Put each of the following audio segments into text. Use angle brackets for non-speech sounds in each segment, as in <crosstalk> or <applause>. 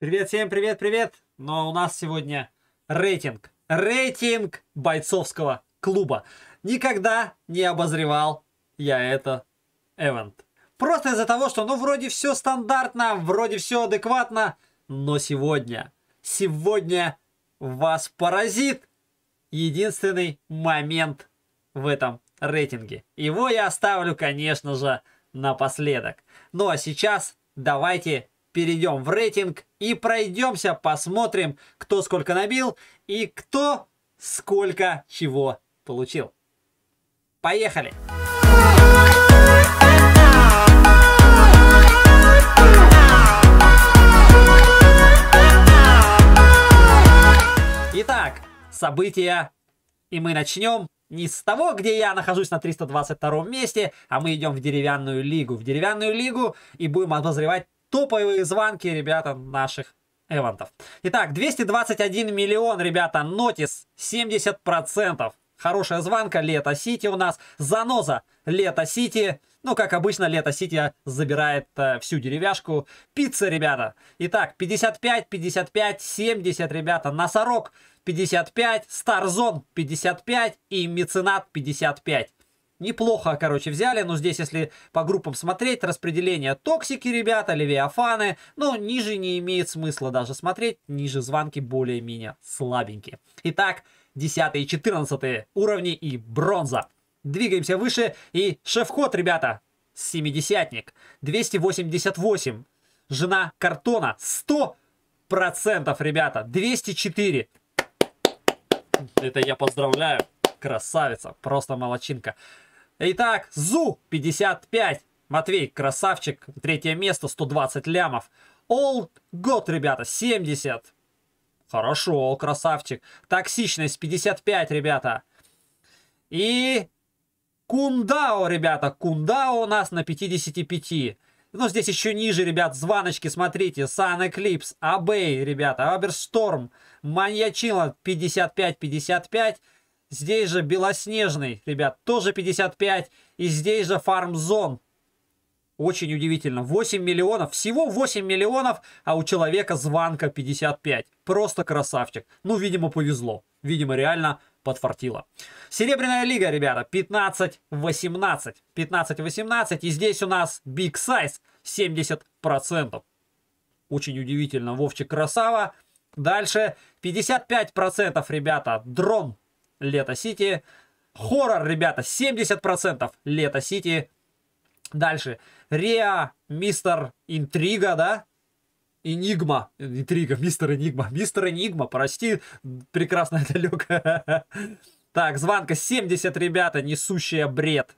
Привет всем, привет, привет! Но у нас сегодня рейтинг. Рейтинг бойцовского клуба. Никогда не обозревал я это эвент. Просто из-за того, что ну вроде все стандартно, вроде все адекватно, но сегодня, сегодня вас поразит единственный момент в этом рейтинге. Его я оставлю, конечно же, напоследок. Ну а сейчас давайте перейдем в рейтинг и пройдемся, посмотрим, кто сколько набил и кто сколько чего получил. Поехали! Итак, события, и мы начнем не с того, где я нахожусь на 322 месте, а мы идем в деревянную лигу. В деревянную лигу и будем обозревать топовые звонки, ребята, наших эвантов. Итак, 221 миллион, ребята, нотис 70%. Хорошая звонка, Лето Сити у нас. Заноза, Лето Сити. Ну, как обычно, Лето Сити забирает э, всю деревяшку. Пицца, ребята. Итак, 55, 55, 70, ребята. Носорог 55, Старзон 55 и Меценат 55 неплохо, короче, взяли. но ну, здесь, если по группам смотреть, распределение токсики, ребята, левиафаны. Ну, ниже не имеет смысла даже смотреть. Ниже звонки более-менее слабенькие. Итак, 10 и 14 уровни и бронза. Двигаемся выше. И шеф-ход, ребята, семидесятник. 288. Жена картона. 100 процентов, ребята. 204. Это я поздравляю красавица, просто молочинка. Итак, ЗУ-55. Матвей, красавчик. Третье место, 120 лямов. All год, ребята, 70. Хорошо, красавчик. Токсичность 55, ребята. И Кундао, ребята. Кундао у нас на 55. Ну, здесь еще ниже, ребят, звоночки, смотрите. Sun Eclipse, Abbey, ребята, Аберсторм, Маньячила 55-55. Здесь же белоснежный, ребят, тоже 55. И здесь же фармзон. Очень удивительно. 8 миллионов. Всего 8 миллионов, а у человека званка 55. Просто красавчик. Ну, видимо, повезло. Видимо, реально подфартило. Серебряная лига, ребята, 15-18. 15-18. И здесь у нас Big Size 70%. Очень удивительно. Вовчик красава. Дальше 55%, ребята, дрон Лето Сити. Хоррор, ребята, 70%. Лето Сити. Дальше. Риа, мистер Интрига, да? Энигма. Интрига, мистер Энигма. Мистер Энигма, прости, прекрасная далекая. <laughs> Так, звонка 70, ребята, несущая бред.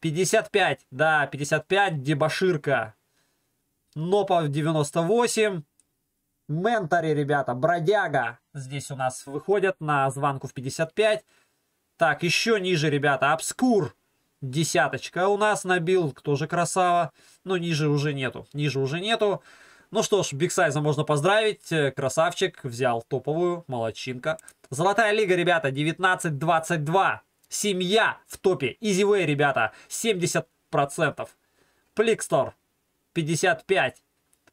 55, да, 55, дебаширка. Нопов 98. Ментори, ребята, бродяга. Здесь у нас выходят на звонку в 55. Так, еще ниже, ребята, обскур. Десяточка у нас набил, тоже красава. Но ну, ниже уже нету, ниже уже нету. Ну что ж, Бигсайза можно поздравить. Э, красавчик, взял топовую, молодчинка. Золотая лига, ребята, 19-22. Семья в топе. Изивей, ребята, 70%. Пликстор, 55.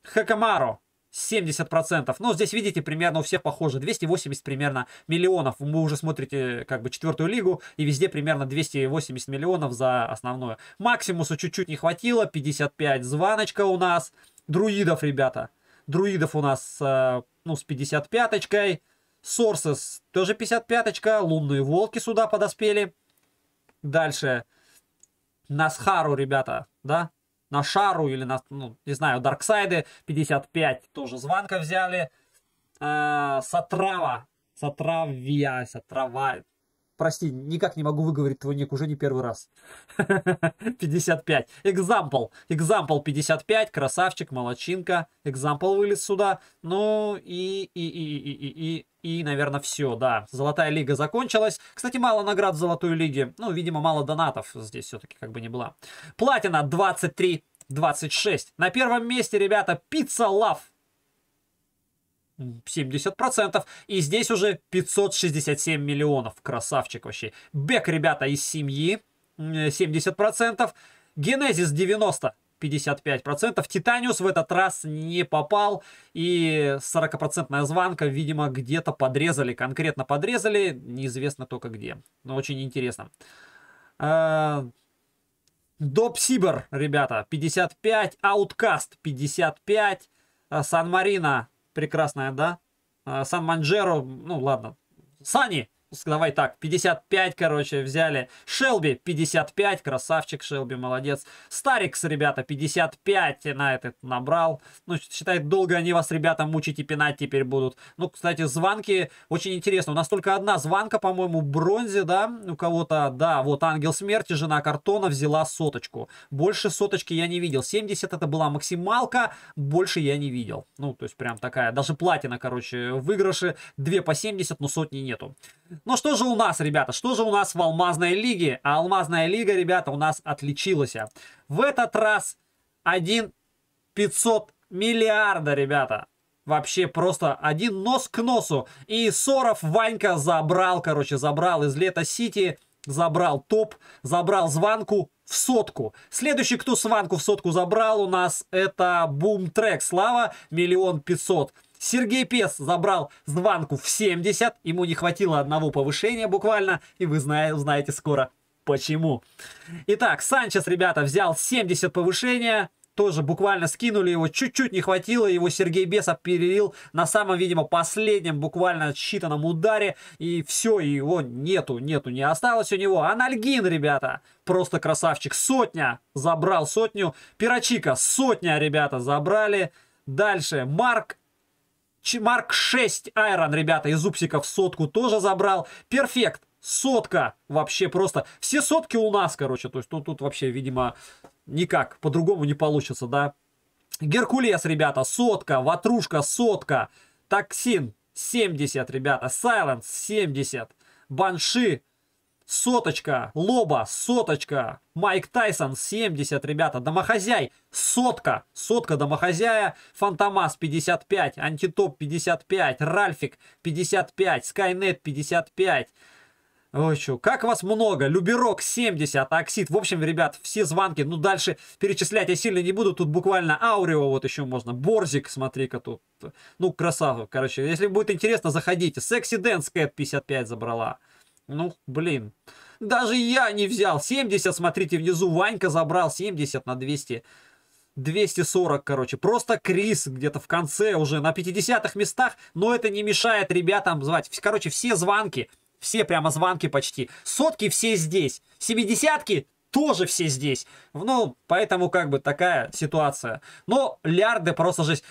Хакамаро, 70%. Но ну, здесь, видите, примерно у всех похоже. 280 примерно миллионов. Вы уже смотрите как бы четвертую лигу, и везде примерно 280 миллионов за основное. Максимуса чуть-чуть не хватило, 55. звоночка у нас. Друидов, ребята. Друидов у нас э, ну, с 55-очкой. Сорсес тоже 55-очка. Лунные волки сюда подоспели. Дальше. Насхару, ребята, да? на Шару или на, ну, не знаю, Дарксайды 55 тоже звонка взяли. Э, Сатрава. Сатравия, Сатрава, Прости, никак не могу выговорить твой ник уже не первый раз. 55. <laughs> Экзампл. Экзампл 55. Красавчик, молодчинка. Экзампл вылез сюда. Ну и, и, и, и, и, и, и, наверное, все, да. Золотая лига закончилась. Кстати, мало наград в Золотой лиге. Ну, видимо, мало донатов здесь все-таки как бы не было. Платина 23, 26. На первом месте, ребята, Пицца Love. 70%. И здесь уже 567 миллионов. Красавчик вообще. Бек, ребята, из семьи. 70%. Генезис 90. 55%. Титаниус в этот раз не попал. И 40% звонка, видимо, где-то подрезали. Конкретно подрезали. Неизвестно только где. Но очень интересно. А, Доп Сибер, ребята, 55. Ауткаст 55. А Сан-Марина прекрасная, да? А, Сан Манджеро, ну ладно. Сани! давай так, 55, короче, взяли. Шелби 55, красавчик Шелби, молодец. Старикс, ребята, 55 на этот набрал. Ну, считай, долго они вас, ребята, мучить и пинать теперь будут. Ну, кстати, звонки очень интересно. У нас только одна звонка, по-моему, бронзе, да, у кого-то, да, вот Ангел Смерти, жена картона, взяла соточку. Больше соточки я не видел. 70 это была максималка, больше я не видел. Ну, то есть прям такая, даже платина, короче, выигрыши 2 по 70, но сотни нету. Ну что же у нас, ребята, что же у нас в Алмазной Лиге? А Алмазная Лига, ребята, у нас отличилась. В этот раз 1 500 миллиарда, ребята. Вообще просто один нос к носу. И Соров Ванька забрал, короче, забрал из Лето Сити, забрал топ, забрал звонку в сотку. Следующий, кто сванку в сотку забрал у нас, это Бум Трек Слава, миллион пятьсот. Сергей Пес забрал звонку в 70. Ему не хватило одного повышения буквально. И вы знаете скоро почему. Итак, Санчес, ребята, взял 70 повышения. Тоже буквально скинули его. Чуть-чуть не хватило. Его Сергей Бес оперил на самом, видимо, последнем буквально считанном ударе. И все, его нету, нету, не осталось у него. Анальгин, ребята, просто красавчик. Сотня забрал сотню. Пирочика, сотня, ребята, забрали. Дальше Марк Марк 6 Айрон, ребята, из упсиков сотку тоже забрал. Перфект. Сотка. Вообще просто. Все сотки у нас, короче. То есть ну тут вообще, видимо, никак. По-другому не получится, да? Геркулес, ребята, сотка. Ватрушка, сотка. Токсин, 70, ребята. Сайленс, 70. Банши, соточка, Лоба, соточка, Майк Тайсон 70, ребята, Домохозяй, сотка, сотка Домохозяя, Фантомас 55, Антитоп 55, Ральфик 55, Скайнет 55, Ой, чё, как вас много, Люберок 70, Оксид, в общем, ребят, все звонки, ну дальше перечислять я сильно не буду, тут буквально Аурео вот еще можно, Борзик, смотри-ка тут, ну красава, короче, если будет интересно, заходите, Секси Дэнс Кэт 55 забрала, ну, блин. Даже я не взял. 70, смотрите, внизу Ванька забрал 70 на 200. 240, короче. Просто Крис где-то в конце уже на 50-х местах. Но это не мешает ребятам звать. Короче, все звонки. Все прямо звонки почти. Сотки все здесь. Семидесятки тоже все здесь. Ну, поэтому как бы такая ситуация. Но лярды просто жесть.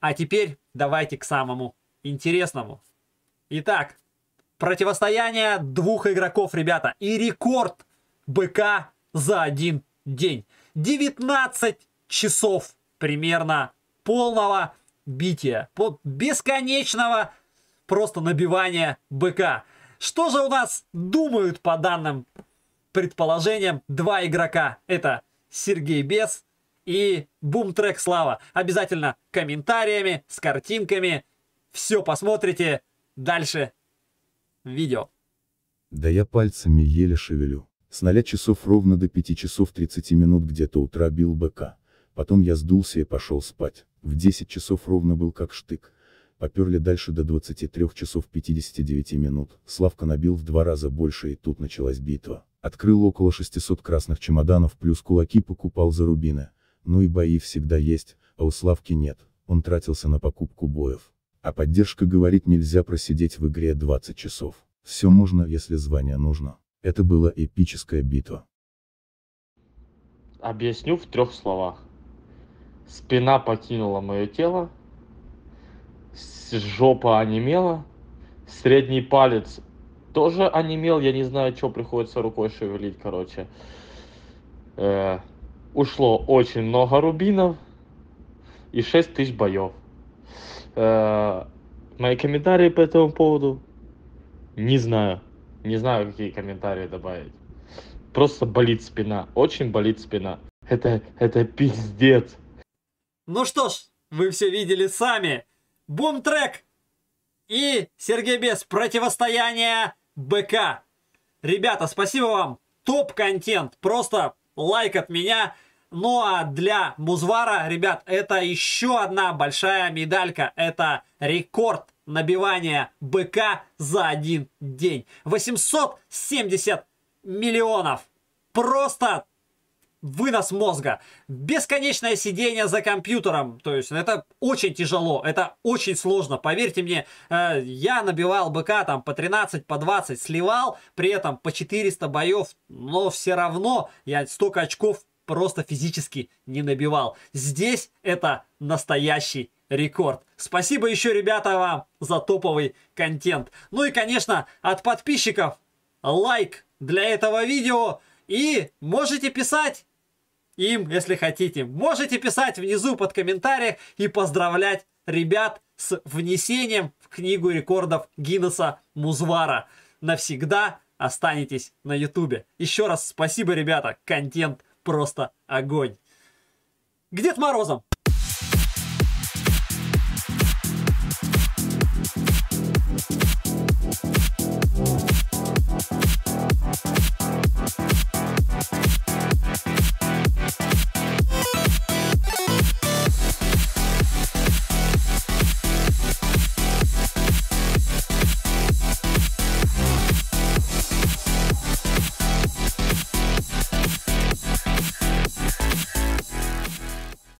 А теперь давайте к самому интересному. Итак, Противостояние двух игроков, ребята. И рекорд БК за один день. 19 часов примерно полного бития. Под бесконечного просто набивания БК. Что же у нас думают по данным предположениям два игрока? Это Сергей Бес и Бумтрек Слава. Обязательно комментариями, с картинками. Все посмотрите. Дальше Видео. Да я пальцами еле шевелю. С 0 часов ровно до 5 часов 30 минут где-то утра бил быка. Потом я сдулся и пошел спать. В 10 часов ровно был как штык. Поперли дальше до 23 часов 59 минут. Славка набил в два раза больше и тут началась битва. Открыл около 600 красных чемоданов плюс кулаки покупал за рубины. Ну и бои всегда есть, а у Славки нет. Он тратился на покупку боев. А поддержка говорит нельзя просидеть в игре 20 часов. Все можно, если звание нужно. Это была эпическая битва. Объясню в трех словах. Спина покинула мое тело, жопа онемела, средний палец тоже онемел, я не знаю, что приходится рукой шевелить, короче. Э, ушло очень много рубинов и 6 тысяч боев. Э, мои комментарии по этому поводу не знаю не знаю какие комментарии добавить просто болит спина очень болит спина это это пиздец ну что ж вы все видели сами бум трек и Сергей Без противостояние БК. Ребята, спасибо вам. Топ-контент. Просто лайк от меня. Ну а для Музвара, ребят, это еще одна большая медалька. Это рекорд набивания БК за один день. 870 миллионов. Просто вынос мозга, бесконечное сидение за компьютером, то есть ну, это очень тяжело, это очень сложно, поверьте мне, э, я набивал БК там по 13, по 20, сливал, при этом по 400 боев, но все равно я столько очков просто физически не набивал. Здесь это настоящий рекорд. Спасибо еще, ребята, вам за топовый контент. Ну и, конечно, от подписчиков лайк для этого видео. И можете писать им, если хотите. Можете писать внизу под комментариях и поздравлять ребят с внесением в книгу рекордов Гиннесса Музвара. Навсегда останетесь на ютубе. Еще раз спасибо, ребята, контент просто огонь. К Дед Морозом?